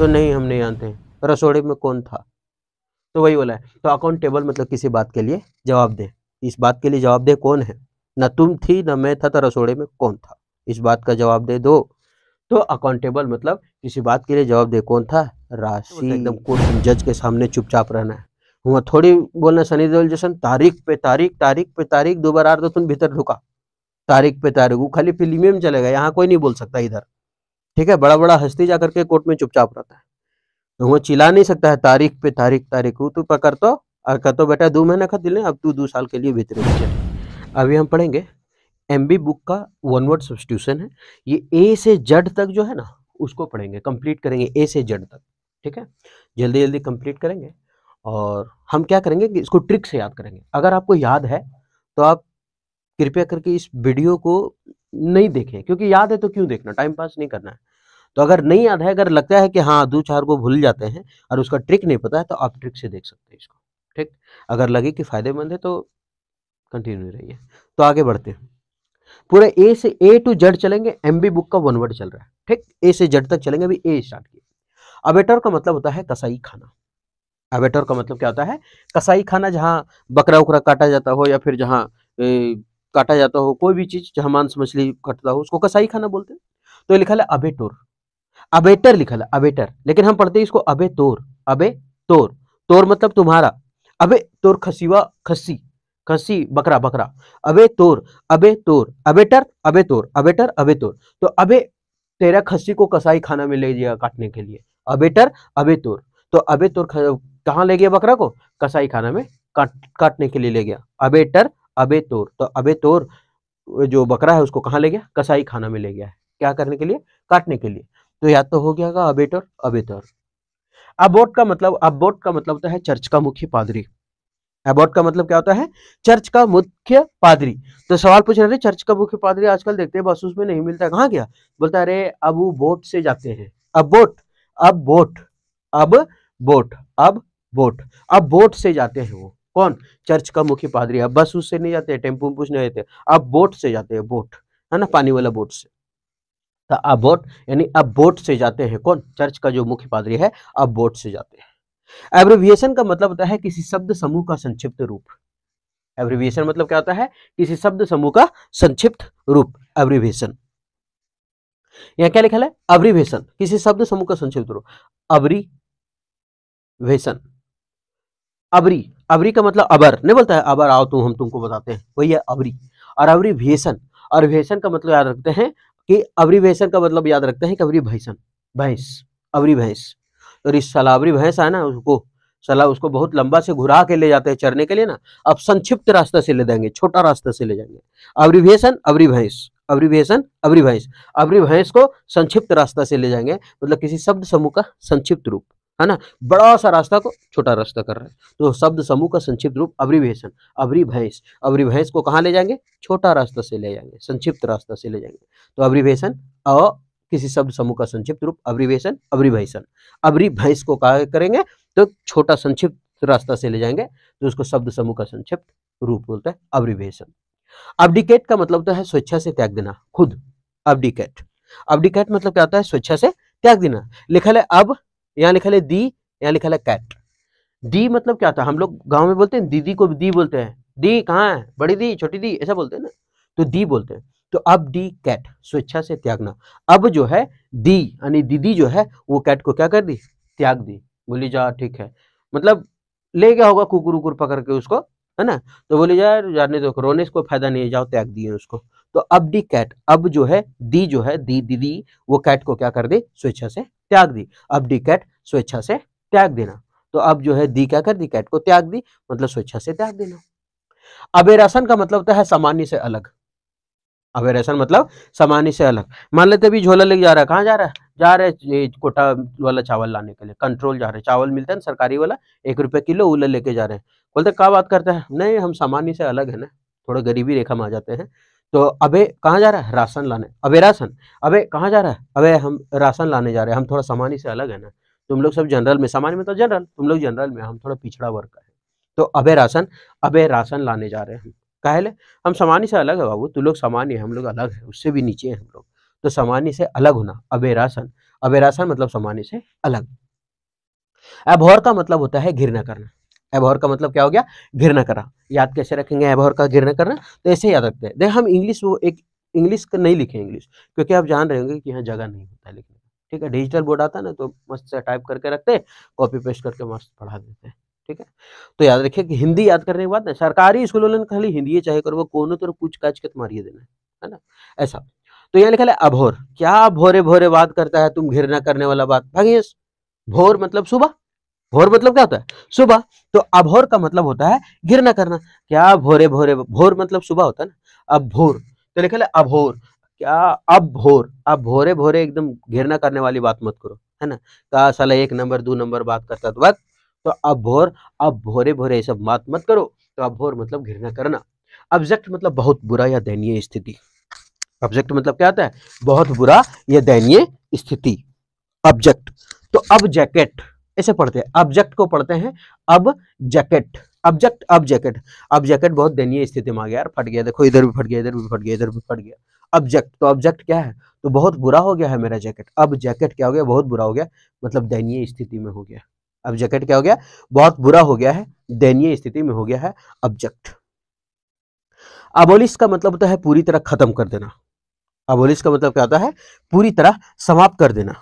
तो नहीं हम नहीं जानते रसोड़े में कौन था तो वही बोला है तो अकाउंटेबल मतलब किसी बात के लिए जवाब दे इस बात के लिए जवाब दे कौन है न तुम थी न मैं था तो रसोड़े में कौन था इस बात का जवाब दे दो तो अकाउंटेबल मतलब किसी बात के लिए जवाब दे कौन था राशि एकदम कोर्ट तो जज के सामने चुपचाप रहना है हुआ थोड़ी बोलना सनी देओल जैसा तारीख पे तारीख तारीख पे तारीख दोबारा दो तुम भीतर ढुका तारीख पे तारीख वो खाली फिल्मी में चलेगा यहाँ कोई नहीं बोल सकता इधर ठीक है बड़ा बड़ा हस्ती जाकर के कोर्ट में चुपचाप रहता है तो वो चिल्ला नहीं सकता है तारीख पे तारीख तारीख तू पकड़ तो और तो बेटा दो महीना खत दिले अब तू दो साल के लिए भीतर अभी हम पढ़ेंगे एम बुक का वन वर्ड सब्सटीट्यूशन है ये ए से जड तक जो है ना उसको पढ़ेंगे कंप्लीट करेंगे ए से जड तक ठीक है जल्दी जल्दी कंप्लीट करेंगे और हम क्या करेंगे कि इसको ट्रिक से याद करेंगे अगर आपको याद है तो आप कृपया करके इस वीडियो को नहीं देखें क्योंकि याद है तो क्यों देखना टाइम पास नहीं करना है तो अगर नहीं याद है अगर लगता है कि हाँ दो चार को भूल जाते हैं और उसका ट्रिक नहीं पता है तो आप ट्रिक से देख सकते हैं इसको ठीक अगर लगे कि फायदेमंद है तो कंटिन्यू रहिए तो आगे बढ़ते हैं पूरे ए से ए टू जेड चलेंगे एम बी बुक का वन वर्ड चल रहा है ठीक ए से जेड तक चलेंगे अभी ए स्टार्ट किए अबेटर का मतलब होता है कसाई खाना अबेटर का मतलब क्या होता है कसाई खाना जहाँ बकरा उकरा काटा जाता हो या फिर जहाँ काटा जाता हो कोई भी चीज जहां मांस मछली कटता हो उसको कसाई खाना बोलते हैं तो लिखा है अबेटोर अबेटर लिखा है अबेटर लेकिन हम पढ़ते हैं इसको अबे तोर अबे तोर तोर मतलब तुम्हारा अबे तोर खसीवा खसी खसी बकरा बकरा अबे तोर अबे तोर अबेटर अबे तोर अबेटर अबे तोर तो अबे तेरा खसी को कसाई खाना में ले गया काटने के लिए अबेटर अबे तोर तो अबे तोर कहाँ ले गया बकरा को कसाई खाना में काट काटने के लिए ले गया अबेटर अबे तोर तो अबे तोर जो बकरा है उसको कहाँ ले गया कसाई खाना में ले गया क्या करने के लिए काटने के लिए तो याद तो हो गया का अबेटोर अबेतोर अबोट का मतलब अबोट का मतलब होता है चर्च का मुख्य पादरी अबोट का मतलब क्या होता है चर्च का मुख्य पादरी तो सवाल पूछ रहे चर्च का मुख्य पादरी आजकल देखते हैं बस उसमें नहीं मिलता कहाँ गया बोलता अरे अब वो बोट से जाते हैं अब बोट अब बोट अब बोट अब बोट अब बोट से जाते हैं वो कौन चर्च का मुख्य पादरी अब बस उससे नहीं जाते टेम्पो पूछ नहीं जाते अब बोट से जाते हैं बोट है ना पानी वाला बोट से तो अब बोट यानी अब बोट से जाते हैं कौन चर्च का जो मुख्य पादरी है अब बोट से जाते हैं एब्रिविएशन का मतलब होता है किसी शब्द समूह का संक्षिप्त रूप एब्रिविएशन मतलब क्या होता है किसी शब्द समूह का संक्षिप्त रूप एब्रिविएशन यहां क्या लिखा है अब्रिवेशन किसी शब्द समूह का संक्षिप्त रूप अब्रिवेशन अबरी अबरी का मतलब अबर नहीं बोलता है अबर आओ तुम हम तुमको बताते हैं वही है अबरी और अबरी भेषण और भेषण का मतलब याद रखते हैं कि अबरी भेषण का मतलब याद रखते हैं कि अबरी भैसन भैंस अबरी भैंस और इस सलाबरी भैंस है ना उसको सला उसको बहुत लंबा से घुरा के ले जाते हैं चरने के लिए ना अब संक्षिप्त रास्ता से ले जाएंगे छोटा रास्ता से ले जाएंगे अबरी भेषण अबरी भैंस अबरी भेषण अबरी भैंस अबरी भैंस को संक्षिप्त रास्ता से ले जाएंगे मतलब किसी शब्द समूह का संक्षिप्त रूप है ना बड़ा सा रास्ता को छोटा रास्ता कर रहा है तो शब्द समूह का संक्षिप्त रूप अब्रिवेशन अब्री भैंस अब्री भैंस को कहाँ ले जाएंगे छोटा रास्ता से ले जाएंगे संक्षिप्त रास्ता से ले जाएंगे तो अब्रिवेशन अ किसी शब्द समूह का संक्षिप्त रूप अब्रिवेशन अब्रिभैसन अब्री भैंस को कहा करेंगे तो छोटा संक्षिप्त रास्ता से ले जाएंगे तो उसको शब्द समूह का संक्षिप्त रूप बोलते हैं अब्रिवेशन अब्डिकेट का मतलब तो है स्वेच्छा से त्याग देना खुद अब्डिकेट अब्डिकेट मतलब क्या होता है स्वेच्छा से त्याग देना लिखा है अब यहाँ लिखा है दी यहाँ लिखा है कैट दी मतलब क्या था हम लोग गाँव में बोलते हैं दीदी को दी बोलते हैं दी कहाँ है बड़ी दी छोटी दी ऐसा बोलते हैं ना तो दी बोलते हैं तो अब डी कैट स्वेच्छा से त्यागना अब जो है दी यानी दीदी जो है वो कैट को क्या कर दी त्याग दी बोली जा ठीक है मतलब ले गया होगा कुकुर उकुर पकड़ के उसको है ना तो बोली जा जाने दो रोने इसको फायदा नहीं है जाओ त्याग दिए उसको तो अब डी कैट अब जो है दी जो है दी दीदी वो कैट को क्या कर दे स्वेच्छा से त्याग दी अब डी कैट स्वेच्छा से त्याग देना तो अब जो है दी क्या कर दी कैट को त्याग दी मतलब स्वेच्छा से त्याग देना अबेरासन का मतलब होता है सामान्य से अलग अबेरासन मतलब सामान्य से अलग मान लेते भी झोला लेके जा रहा है कहाँ जा रहा है जा रहे ये कोटा वाला चावल लाने के लिए कंट्रोल जा रहे चावल मिलता है सरकारी वाला एक रुपये किलो उला लेके जा रहे हैं बोलते क्या बात करते हैं नहीं हम सामान्य से अलग है ना थोड़ा गरीबी रेखा में आ जाते हैं तो अबे कहाँ जा रहा है राशन लाने अबे राशन अबे कहाँ जा रहा है अबे हम राशन लाने जा रहे हैं हम थोड़ा सामान्य से अलग है ना तुम लोग सब जनरल में सामान्य में तो जनरल तुम लोग जनरल में हम थोड़ा पिछड़ा वर्ग का है तो अबे राशन अबे राशन लाने जा रहे हैं हम कहले हम सामान्य से अलग है बाबू तुम लोग सामान्य हम लोग अलग है उससे भी नीचे हैं हम लोग तो सामान्य से अलग होना अबे राशन अबे राशन मतलब सामान्य से अलग अभौर का मतलब होता है घृणा करना एबहर का मतलब क्या हो गया घिरना करना याद कैसे रखेंगे एबहर का घिरना करना तो ऐसे याद रखते हैं देखिए हम इंग्लिश वो एक इंग्लिश का नहीं लिखे इंग्लिश क्योंकि आप जान रहे होंगे कि यहाँ जगह नहीं होता है लिखने ठीक है डिजिटल बोर्ड आता है ना तो मस्त से टाइप करके रखते हैं कॉपी पेस्ट करके मस्त पढ़ा देते हैं ठीक है तो याद रखिए कि हिंदी याद करने के बाद ना सरकारी स्कूलों ने खाली हिंदी चाहे करो वो कोनो तो कुछ काज के तुम्हारी देना है ना ऐसा तो यहाँ लिखा है अभोर क्या भोरे भोरे बात करता है तुम घिरना करने वाला बात भागी भोर मतलब सुबह भोर मतलब क्या होता है सुबह तो अभोर का मतलब होता है गिरना करना क्या भोरे भोरे भोर मतलब सुबह होता है ना अब भोर तो लिखा अभोर क्या अब भोर अब भोरे भोरे एकदम घिरना करने वाली बात मत करो है ना कहा साला एक नंबर दो नंबर बात करता तो तो अब भोर अब भोरे भोरे ये सब बात मत करो तो अब भोर मतलब घिरना करना अब्जेक्ट मतलब बहुत बुरा या दयनीय स्थिति ऑब्जेक्ट मतलब क्या होता है बहुत बुरा या दयनीय स्थिति ऑब्जेक्ट तो अब जैकेट इसे पढ़ते हैं ऑब्जेक्ट को पढ़ते हैं अब जैकेट ऑब्जेक्ट अब जैकेट अब जैकेट बहुत दयनीय स्थिति में आ गया यार फट गया देखो इधर भी फट गया इधर भी फट गया इधर भी फट गया ऑब्जेक्ट तो ऑब्जेक्ट क्या है तो बहुत बुरा हो गया है मेरा जैकेट अब जैकेट क्या हो गया बहुत बुरा हो गया मतलब दयनीय स्थिति में हो गया अब जैकेट क्या हो गया बहुत बुरा हो गया है दयनीय स्थिति में हो गया है ऑब्जेक्ट अबोलिश का मतलब होता है पूरी तरह खत्म कर देना अबोलिश का मतलब क्या होता है पूरी तरह समाप्त कर देना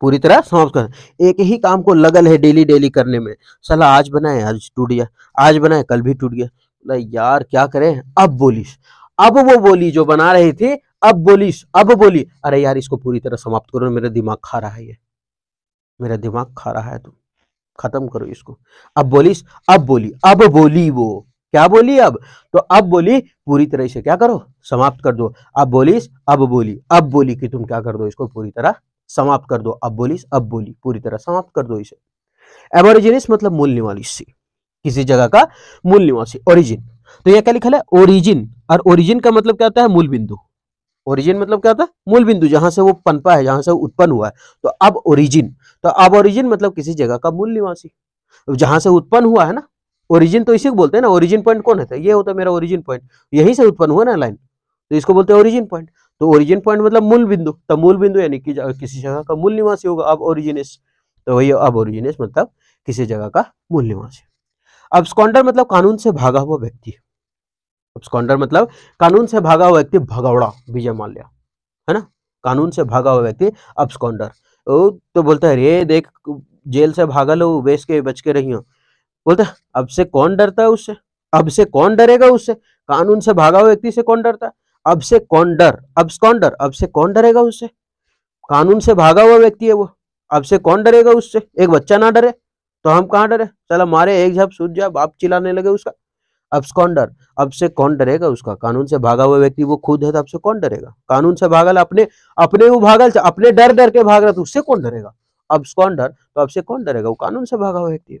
पूरी तरह समाप्त कर एक ही काम को लगल है डेली डेली करने में सलाह आज बनाए आज टूट गया आज बनाए कल भी टूट गया बोला यार क्या करें अब बोलिस अब वो बोली जो बना रही थी अब बोलिस अब बोली अरे यार इसको पूरी तरह समाप्त करो मेरा दिमाग खा रहा है ये मेरा दिमाग खा रहा है तुम खत्म करो इसको अब बोलिस अब बोली अब बोली वो क्या बोली अब तो अब बोली पूरी तरह से क्या करो समाप्त कर दो अब बोलिस अब बोली अब बोली कि तुम क्या कर दो इसको पूरी तरह समाप्त कर दो अब बोलिस अब बोली पूरी तरह समाप्त कर दो इसे एबोरिजिनिस मतलब मूल निवासी किसी जगह का मूल निवासी ओरिजिन तो यह क्या लिखा है ओरिजिन और ओरिजिन का मतलब क्या होता है मूल बिंदु ओरिजिन मतलब क्या होता है मूल बिंदु जहां से वो पनपा है जहां से उत्पन्न हुआ है तो अब ओरिजिन तो अब ओरिजिन मतलब किसी जगह का मूल निवासी जहां से उत्पन्न हुआ है ना ओरिजिन तो इसी को बोलते हैं ना ओरिजिन पॉइंट कौन है तो ये होता है मेरा ओरिजिन पॉइंट यहीं से उत्पन्न हुआ ना लाइन तो इसको बोलते हैं ओरिजिन पॉइंट तो ओरिजिन पॉइंट मतलब मूल बिंदु तो मूल बिंदु यानी कि किसी जगह का मूल निवासी होगा अब ओरिजिनेस तो वही अब ओरिजिनेस मतलब किसी जगह का मूल निवासी अब स्कॉन्डर मतलब कानून से भागा हुआ व्यक्ति अब स्कॉन्डर मतलब कानून से भागा हुआ व्यक्ति भगौड़ा विजय माल्या है ना कानून से भागा हुआ व्यक्ति अब स्कॉन्डर तो बोलता है रे देख जेल से भागा लो बेच के बच के रही हो बोलता है अब से कौन डरता है उससे अब से कौन डरेगा उससे कानून से भागा हुआ व्यक्ति से कौन डरता है अब से कौन डर अब कौन डर अब से कौन डरेगा उससे कानून से भागा हुआ व्यक्ति है वो अब से कौन डरेगा उससे एक बच्चा ना डरे तो हम कहाँ डरे चलो मारे एक झप सूझ जाए बाप चिल्लाने लगे उसका अब कौन डर अब से कौन डरेगा उसका कानून से भागा हुआ व्यक्ति वो खुद है तो अब से कौन डरेगा कानून से भागल अपने अपने वो भागल अपने डर डर के भाग रहा तो उससे कौन डरेगा अब कौन डर तो अब से कौन डरेगा वो कानून से भागा हुआ व्यक्ति है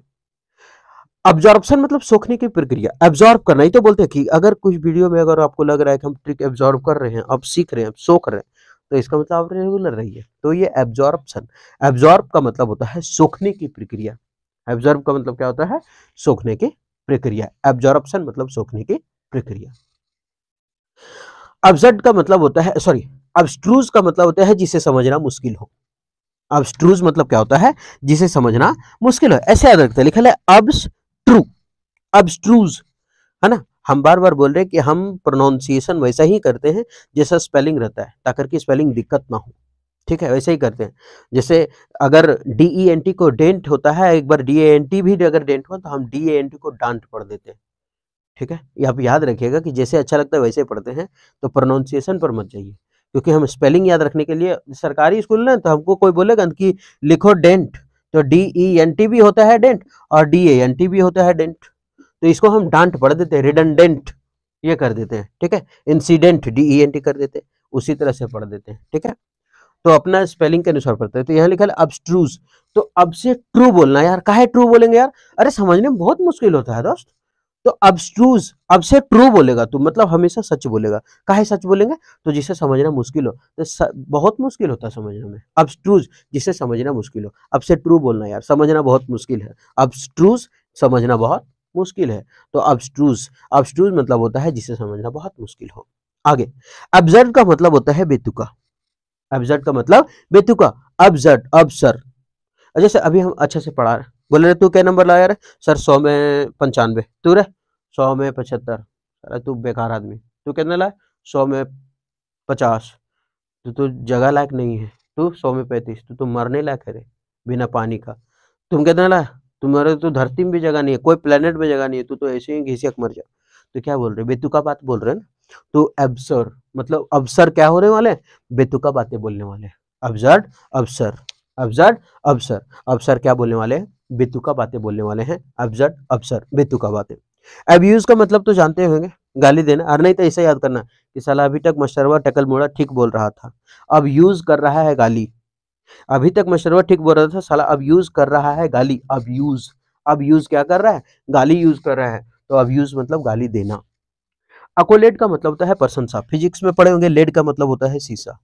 ऑब्जॉर्बन मतलब सोखने की प्रक्रिया एब्जॉर्ब करना ही तो बोलते हैं कि अगर कुछ वीडियो में अगर आपको लग रहा है कि हम ट्रिक एब्जॉर्ब कर रहे हैं अब सीख रहे हैं अब सोख रहे हैं तो इसका मतलब आप रेगुलर रहिए तो ये एब्जॉर्बन एब्जॉर्ब का मतलब होता है सोखने की प्रक्रिया एब्जॉर्ब का मतलब क्या होता है सोखने की प्रक्रिया एब्जॉर्बन मतलब सोखने की प्रक्रिया अब्जर्ड का मतलब होता है सॉरी अब्स्ट्रूज का मतलब होता है जिसे समझना मुश्किल हो अब्स्ट्रूज मतलब क्या होता है जिसे समझना मुश्किल हो ऐसे याद रखते हैं लिखा है अब्स ट्रू अब्स्ट्रूज है ना हम बार बार बोल रहे हैं कि हम प्रोनाउंसिएशन वैसा ही करते हैं जैसा स्पेलिंग रहता है ताकर की स्पेलिंग दिक्कत ना हो ठीक है वैसे ही करते हैं जैसे अगर डी ई एन टी को डेंट होता है एक बार डी ए एन टी भी अगर डेंट हो तो हम डी ए एन टी को डांट पढ़ देते हैं ठीक है ये आप याद रखिएगा कि जैसे अच्छा लगता है वैसे पढ़ते हैं तो प्रोनाउंसिएशन पर मत जाइए क्योंकि हम स्पेलिंग याद रखने के लिए सरकारी स्कूल ना तो हमको कोई बोलेगा कि लिखो डेंट तो डी ई एन टी भी होता है डेंट और डी ए एन टी भी होता है डेंट तो इसको हम डांट पढ़ देते हैं रिडनडेंट ये कर देते हैं ठीक है incident D E N T कर देते हैं उसी तरह से पढ़ देते हैं ठीक है तो अपना स्पेलिंग के अनुसार पढ़ते हैं तो यहाँ लिखा है ट्रूज तो अब से ट्रू बोलना यार कहा ट्रू बोलेंगे यार अरे समझने में बहुत मुश्किल होता है दोस्त तो अब्स्ट्रूज अब से ट्रू बोलेगा तू मतलब हमेशा सच बोलेगा काहे सच बोलेंगे तो जिसे समझना मुश्किल हो तो स, बहुत मुश्किल होता है समझने में अब्स्ट्रूज जिसे समझना मुश्किल हो अब से ट्रू बोलना यार समझना बहुत मुश्किल है अब्स्ट्रूज समझना बहुत मुश्किल है तो अब्स्ट्रूज अब्स्ट्रूज मतलब होता है जिसे समझना बहुत मुश्किल हो आगे अब्जर्व का मतलब होता है बेतुका अब्जर्व का मतलब बेतुका अब्जर्व अब्सर जैसे अभी हम अच्छे से पढ़ा रहे बोले रहे तू क्या नंबर लाया रे सर सौ में पंचानवे तू रहे सौ में पचहत्तर अरे तू बेकार आदमी तू कितने लाए सौ में पचास तू तो जगह लायक नहीं है तू सौ में पैंतीस तू तो मरने लायक है बिना पानी का तुम कितने लाए तुम्हारे तो धरती में भी जगह नहीं है कोई प्लेनेट में जगह नहीं है तू तो ऐसे ही घिसक मर जा तो क्या बोल रहे बेतुका बात बोल रहे हैं ना तो एब्सर मतलब अबसर क्या होने वाले बेतुका बातें बोलने वाले अब्जर्ड अबसर अब्जर्ड अबसर अबसर क्या बोलने वाले हैं बेतुका बातें बोलने वाले हैं अब्जर्ड अबसर बेतुका बातें अब्यूज का मतलब तो जानते होंगे गाली देना और नहीं तो ऐसा याद करना कि साला अभी तक मशरवा टकल मोड़ा ठीक बोल रहा था अब यूज कर रहा है गाली अभी तक मशरवा ठीक बोल रहा था साला अब यूज कर रहा है गाली अब यूज अब यूज क्या कर रहा है गाली यूज कर रहा है तो अब यूज मतलब गाली देना अकोलेट का मतलब होता है प्रशंसा फिजिक्स में पढ़े होंगे लेड का मतलब होता है सीसा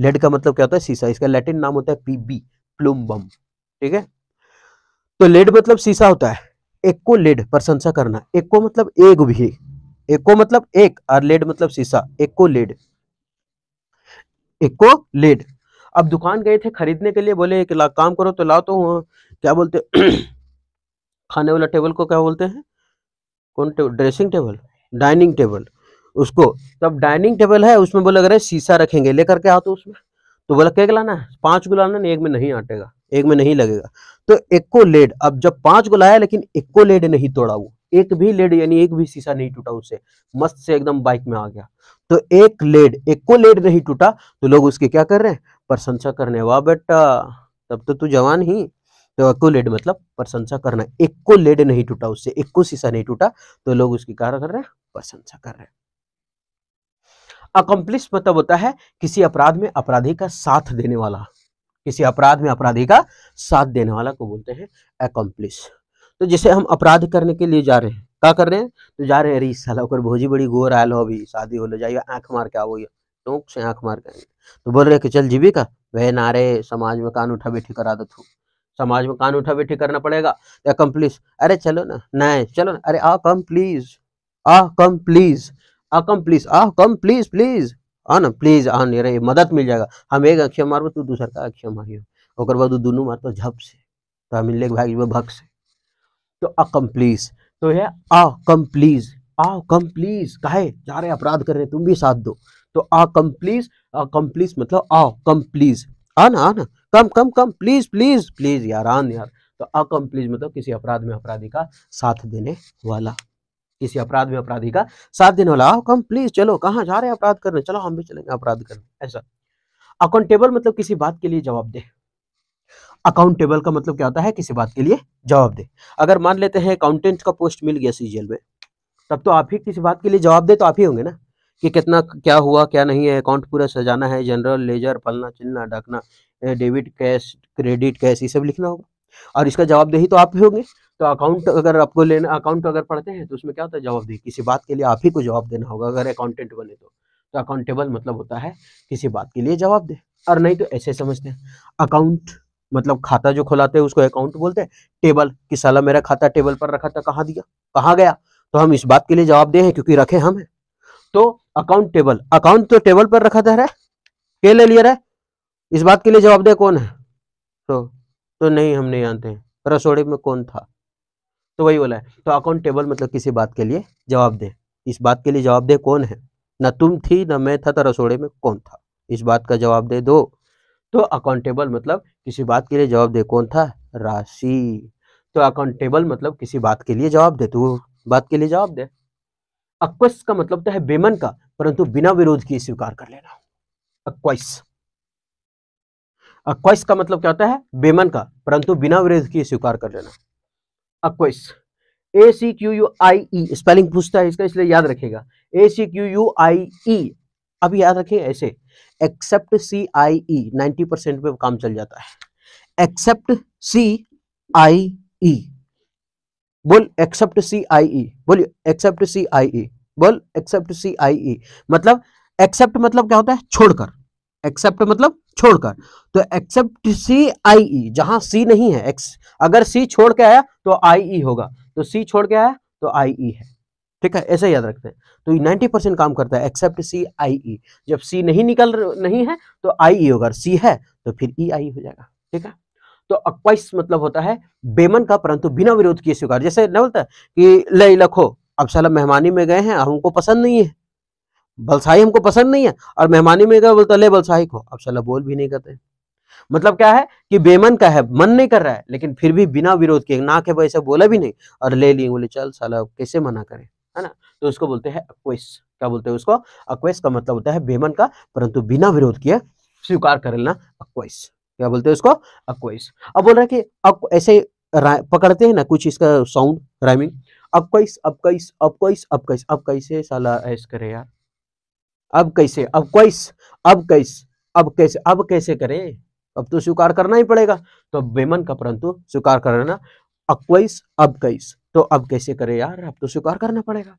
लेड का मतलब क्या होता है सीसा इसका लैटिन नाम होता है पीबी प्लूम ठीक है तो लेड मतलब सीसा होता है एको लेड प्रशंसा करना एको मतलब एक भी एको मतलब एक और लेड मतलब शीशा एको लेड एको लेड अब दुकान गए थे खरीदने के लिए बोले एक लाख काम करो तो लाओ तो क्या बोलते खाने वाला टेबल को क्या बोलते हैं कौन table dressing table dining table उसको तब डाइनिंग टेबल है उसमें बोला अरे शीशा रखेंगे लेकर के आओ तो उसमें तो बोला केक लाना है पाँच गुलाना एक में नहीं आटेगा एक में नहीं लगेगा तो इक्को लेड अब जब पांच को लाया लेकिन एको लेड नहीं तोड़ा वो एक भी लेड यानी एक भी शीशा नहीं टूटा उससे मस्त से एकदम बाइक में आ गया तो एक लेड एको लेड नहीं टूटा तो लोग उसके क्या कर रहे हैं प्रशंसा करने वाह बेटा तब तो तू जवान ही तो इक्को लेड मतलब प्रशंसा करना एको लेड नहीं टूटा उससे एको शीशा नहीं टूटा तो लोग उसकी क्या कर रहे हैं प्रशंसा कर रहे हैं अकम्प्लिश मतलब होता है किसी अपराध में अपराधी का साथ देने वाला किसी अपराध में अपराधी का साथ देने वाला को बोलते हैं अकम्प्लिस तो जिसे हम अपराध करने के लिए जा रहे हैं क्या कर रहे हैं तो जा रहे हैं अरे साला होकर भोजी बड़ी गोर आयो अभी शादी हो जाइए आंख मार के आओ टोंक से आंख मार के तो बोल रहे कि चल जीविका वह नारे समाज में कान उठा बैठी करा दो तू समाज में कान उठा बैठी करना पड़ेगा अकम्प्लिस अरे चलो ना नहीं चलो ना अरे आ कम प्लीज आ कम प्लीज आ कम प्लीज आ कम प्लीज प्लीज हाँ ना प्लीज हाँ नहीं रहे मदद मिल जाएगा हम एक अक्षय मारब तू दूसर का अक्षय मारियो और बाद दोनों मारतो झप से तो हम मिलने भाग भग से तो अकम्प्लीस तो है आ कम्प्लीस प्लीज आओ काहे जा रहे अपराध कर रहे तुम भी साथ दो तो आ कम प्लीज आ कम प्लीज मतलब आओ कम प्लीज आना आना come come come please please please यार आन हाँ यार तो आ मतलब किसी अपराध में अपराधी का साथ देने वाला किसी अपराध में अपराधी का साथ देने वाला कम प्लीज चलो कहाँ जा रहे हैं अपराध करने चलो हम भी चलेंगे अपराध करने ऐसा अकाउंटेबल मतलब किसी बात के लिए जवाब दे अकाउंटेबल का मतलब क्या होता है किसी बात के लिए जवाब दे अगर मान लेते हैं अकाउंटेंट का पोस्ट मिल गया सीजीएल में तब तो आप ही किसी बात के लिए जवाब दे तो आप ही होंगे ना कि कितना क्या हुआ क्या नहीं है अकाउंट पूरा सजाना है जनरल लेजर फलना चिलना ढकना डेबिट कैश क्रेडिट कैश ये सब लिखना होगा और इसका जवाब दे ही तो आप ही होंगे तो अकाउंट अगर आपको लेना अकाउंट अगर पढ़ते हैं तो उसमें क्या होता है जवाब दे किसी बात के लिए आप ही को जवाब देना होगा अगर अकाउंटेंट बने तो तो अकाउंटेबल मतलब होता है किसी बात के लिए जवाब दे और नहीं तो ऐसे समझते हैं अकाउंट मतलब खाता जो खुलाते हैं उसको अकाउंट बोलते हैं टेबल कि सला मेरा खाता टेबल पर रखा था कहाँ दिया कहाँ गया तो हम इस बात के लिए जवाब दे हैं क्योंकि रखे हम हैं तो अकाउंट टेबल अकाउंट तो टेबल पर रखा था के ले लिया रहा इस बात के लिए जवाब दे कौन है तो तो नहीं हम नहीं जानते रसोड़े में कौन था तो वही बोला है तो अकाउंटेबल मतलब किसी बात के लिए जवाब दे इस बात के लिए जवाब दे कौन है न तुम थी न मैं था तो रसोड़े में कौन था इस बात का जवाब दे दो तो अकाउंटेबल मतलब किसी बात के लिए जवाब दे कौन था राशि तो अकाउंटेबल मतलब किसी बात के लिए जवाब दे तो बात के लिए जवाब दे अक्वस का मतलब तो है बेमन का परंतु बिना विरोध के स्वीकार कर लेना अक्वाइस अक्वाइस का मतलब क्या होता है बेमन का परंतु बिना विरोध के स्वीकार कर लेना acquiesce A C Q U I E spelling पूछता है इसका इसलिए याद रखेगा ए सी क्यू यू आई ई अब याद रखें ऐसे except C I E ninety percent पे काम चल जाता है एक्सेप्ट सी आई ई बोल एक्सेप्ट सी आई ई बोलिए एक्सेप्ट सी आई ई बोल एक्सेप्ट सी आई ई मतलब एक्सेप्ट मतलब क्या होता है छोड़कर एक्सेप्ट मतलब छोड़कर तो एक्सेप्ट सी आई ई जहां सी नहीं है एक्स अगर सी छोड़ के आया तो आई ई होगा तो सी छोड़ के आया तो आई ई है ठीक है ऐसे याद रखते हैं तो ये 90 परसेंट काम करता है एक्सेप्ट सी आई ई जब सी नहीं निकल नहीं है तो आई ई होगा सी है तो फिर ई आई हो जाएगा ठीक है तो अक्वाइस मतलब होता है बेमन का परंतु बिना विरोध किए स्वीकार जैसे न बोलता है कि ले लखो अब साला मेहमानी में गए हैं हमको पसंद नहीं है बलसाही हमको पसंद नहीं है और मेहमानी में क्या बोलता ले बलसाही को अब सला बोल भी नहीं करते मतलब क्या है कि बेमन का है मन नहीं कर रहा है लेकिन फिर भी बिना विरोध के ना के वैसे बोला भी नहीं और ले लिए बोले चल साला कैसे मना करें है ना तो उसको बोलते हैं अक्वेस क्या बोलते हैं उसको अक्वेस का मतलब होता है बेमन का परंतु बिना विरोध किए स्वीकार कर लेना अक्वेस क्या बोलते हैं उसको अक्वेस अब बोल रहा है कि ऐसे पकड़ते हैं ना कुछ इसका साउंड राइमिंग अब कैस अब कैस अब कैसे साला ऐस करे यार अब कैसे अब कैस अब कैस अब कैसे अब कैसे करें अब तो स्वीकार करना ही पड़ेगा तो बेमन का परंतु स्वीकार करना अक्वाइस अब कैस तो अब कैसे करें यार अब तो स्वीकार करना पड़ेगा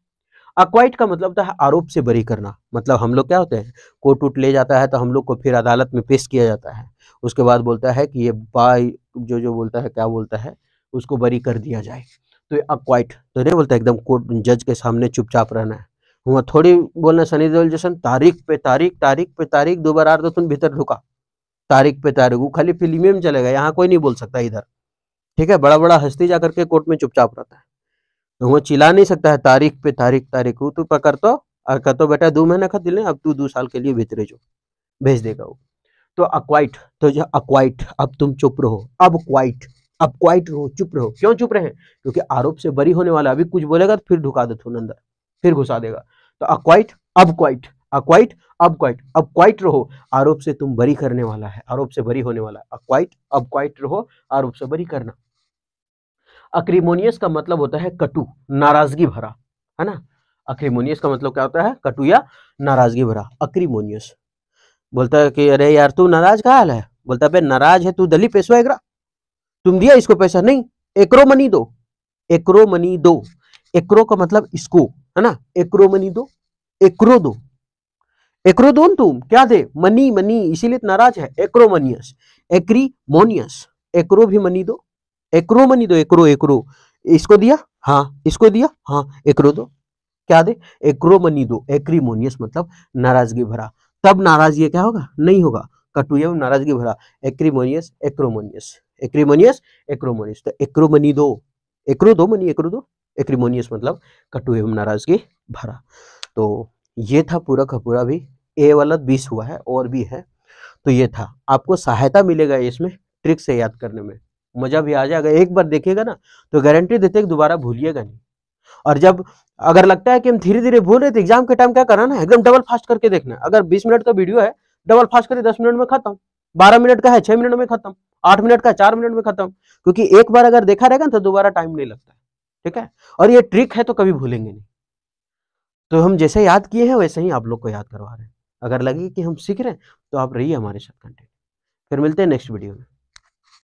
अक्वाइट का मतलब होता तो है आरोप से बरी करना मतलब हम लोग क्या होते हैं कोर्ट उठ ले जाता है तो हम लोग को फिर अदालत में पेश किया जाता है उसके बाद बोलता है कि ये बाई जो जो बोलता है क्या बोलता है उसको बरी कर दिया जाए तो ये अक्वाइट तो नहीं बोलता एकदम कोर्ट जज के सामने चुपचाप रहना है हुआ थोड़ी बोलना सनी देओल तारीख पे तारीख तारीख पे तारीख दो बार तुम भीतर ढुका तारीख पे तारीख वो खाली फिल्मी में चलेगा यहाँ कोई नहीं बोल सकता इधर ठीक है बड़ा बड़ा हस्ती जाकर के कोर्ट में चुपचाप रहता है तो वो चिल्ला नहीं सकता है तारीख पे तारीख तारीख वो तू तो पकड़ तो और कह तो बेटा दो महीना का दिले अब तू दो साल के लिए भीतरे जो भेज देगा वो तो अक्वाइट तो जो अक्वाइट अब तुम चुप रहो अब क्वाइट अब क्वाइट रहो चुप रहो क्यों चुप रहे क्योंकि आरोप से बरी होने वाला अभी कुछ बोलेगा तो फिर ढुका दे दो अंदर फिर घुसा देगा तो अक्वाइट अब क्वाइट अक्वाइट अब क्वाइट अब क्वाइट रहो आरोप से तुम बरी करने वाला है आरोप से बरी होने वाला है अक्वाइट अब क्वाइट रहो आरोप से बरी करना अक्रीमोनियस का मतलब होता है कटु नाराजगी भरा है ना अक्रीमोनियस का मतलब क्या होता है कटु या नाराजगी भरा अक्रीमोनियस बोलता है कि अरे यार तू नाराज कहा है बोलता है नाराज है तू दली पैसा एकरा तुम दिया इसको पैसा नहीं एकरो मनी दो एकरो मनी दो एकरो का मतलब इसको है ना एकरो मनी दो एकरो दो एकरो दोन तुम क्या थे मनी मनी इसीलिए तो नाराज है मनियस एक्री मोनियस एकरो भी मनी दो एकरो मनी दो एकरो एकरो इसको दिया हाँ इसको दिया हाँ एकरो दो क्या दे एकरो मनी दो मोनियस मतलब नाराजगी भरा तब नाराज ये क्या होगा नहीं होगा कटुया में नाराजगी भरा एक्रीमोनियस एक्रोमोनियस एक्रीमोनियस एक्रोमोनियस तो एक्रो मनी दो एकरो दो मनी एकरो दो एक्रीमोनियस मतलब कटु एवं नाराजगी भरा तो ये था पूरा का पूरा भी ए वाला बीस हुआ है और भी है तो ये था आपको सहायता मिलेगा इसमें ट्रिक से याद करने में मजा भी आ जाएगा एक बार देखिएगा ना तो गारंटी देते हैं दोबारा भूलिएगा नहीं और जब अगर लगता है कि हम धीरे धीरे भूल रहे थे एग्जाम तो के टाइम क्या करना है एकदम डबल फास्ट करके देखना अगर बीस मिनट का वीडियो है डबल फास्ट करके दस मिनट में खत्म बारह मिनट का है छह मिनट में खत्म आठ मिनट का चार मिनट में खत्म क्योंकि एक बार अगर देखा रहेगा ना तो दोबारा टाइम नहीं लगता ठीक है और ये ट्रिक है तो कभी भूलेंगे नहीं तो हम जैसे याद किए हैं वैसे ही आप लोग को याद करवा रहे हैं अगर लगे कि हम सीख रहे हैं तो आप रहिए हमारे साथ कंटेंट फिर मिलते हैं नेक्स्ट वीडियो में